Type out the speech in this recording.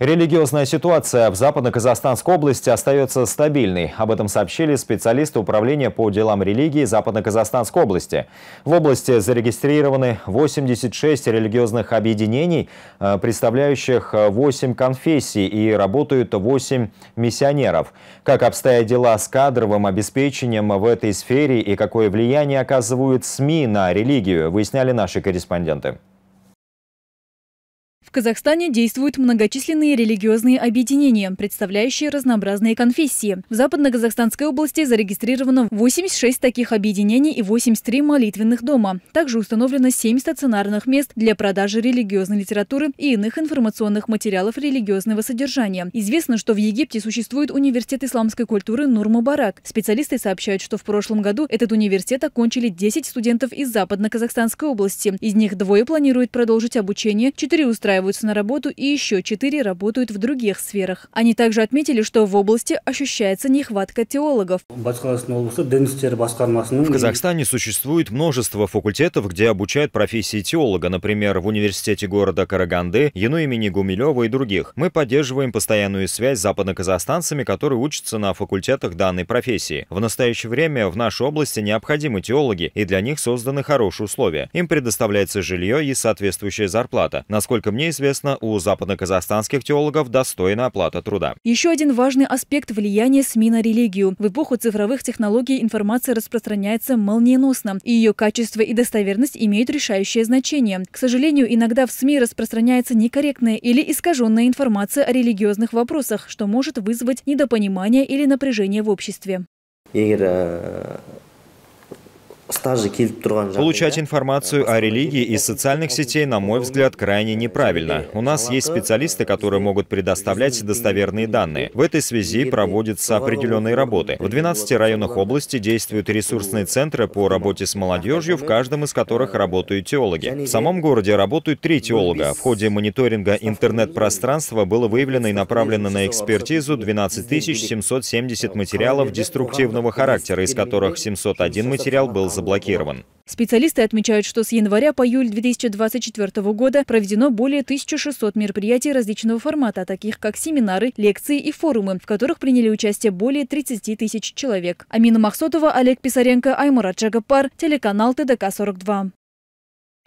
Религиозная ситуация в Западно-Казахстанской области остается стабильной. Об этом сообщили специалисты Управления по делам религии Западно-Казахстанской области. В области зарегистрированы 86 религиозных объединений, э, представляющих 8 э, конфессий и работают 8 миссионеров. Как обстоят дела с кадровым обеспечением в этой сфере и какое влияние оказывают СМИ на религию, выясняли наши корреспонденты. В Казахстане действуют многочисленные религиозные объединения, представляющие разнообразные конфессии. В Западно-Казахстанской области зарегистрировано 86 таких объединений и 83 молитвенных дома. Также установлено 7 стационарных мест для продажи религиозной литературы и иных информационных материалов религиозного содержания. Известно, что в Египте существует университет исламской культуры нур Специалисты сообщают, что в прошлом году этот университет окончили 10 студентов из Западно-Казахстанской области. Из них двое планируют продолжить обучение, четыре устраивают устраиваются на работу и еще четыре работают в других сферах. Они также отметили, что в области ощущается нехватка теологов. В Казахстане существует множество факультетов, где обучают профессии теолога, например, в университете города Караганды, Яну имени Гумилева и других. Мы поддерживаем постоянную связь с западноказахстанцами, которые учатся на факультетах данной профессии. В настоящее время в нашей области необходимы теологи, и для них созданы хорошие условия. Им предоставляется жилье и соответствующая зарплата. Насколько мне Неизвестно, известно, у западноказахстанских теологов достойна оплата труда. Еще один важный аспект влияния СМИ на религию. В эпоху цифровых технологий информация распространяется молниеносно, и ее качество и достоверность имеют решающее значение. К сожалению, иногда в СМИ распространяется некорректная или искаженная информация о религиозных вопросах, что может вызвать недопонимание или напряжение в обществе. Получать информацию о религии из социальных сетей, на мой взгляд, крайне неправильно. У нас есть специалисты, которые могут предоставлять достоверные данные. В этой связи проводятся определенные работы. В 12 районах области действуют ресурсные центры по работе с молодежью, в каждом из которых работают теологи. В самом городе работают три теолога. В ходе мониторинга интернет-пространства было выявлено и направлено на экспертизу 12 770 материалов деструктивного характера, из которых 701 материал был за заблокирован. Специалисты отмечают, что с января по июль 2024 года проведено более 1600 мероприятий различного формата, таких как семинары, лекции и форумы, в которых приняли участие более 30 тысяч человек. Амина Махсотова, Олег Писаренко, Аймурат Джагапар, телеканал ТДК-42.